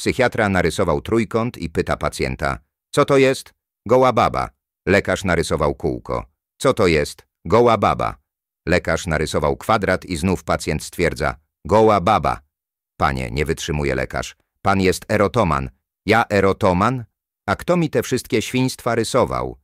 Psychiatra narysował trójkąt i pyta pacjenta. Co to jest? Goła baba. Lekarz narysował kółko. Co to jest? Goła baba. Lekarz narysował kwadrat i znów pacjent stwierdza. Goła baba. Panie, nie wytrzymuje lekarz. Pan jest erotoman. Ja erotoman? A kto mi te wszystkie świństwa rysował?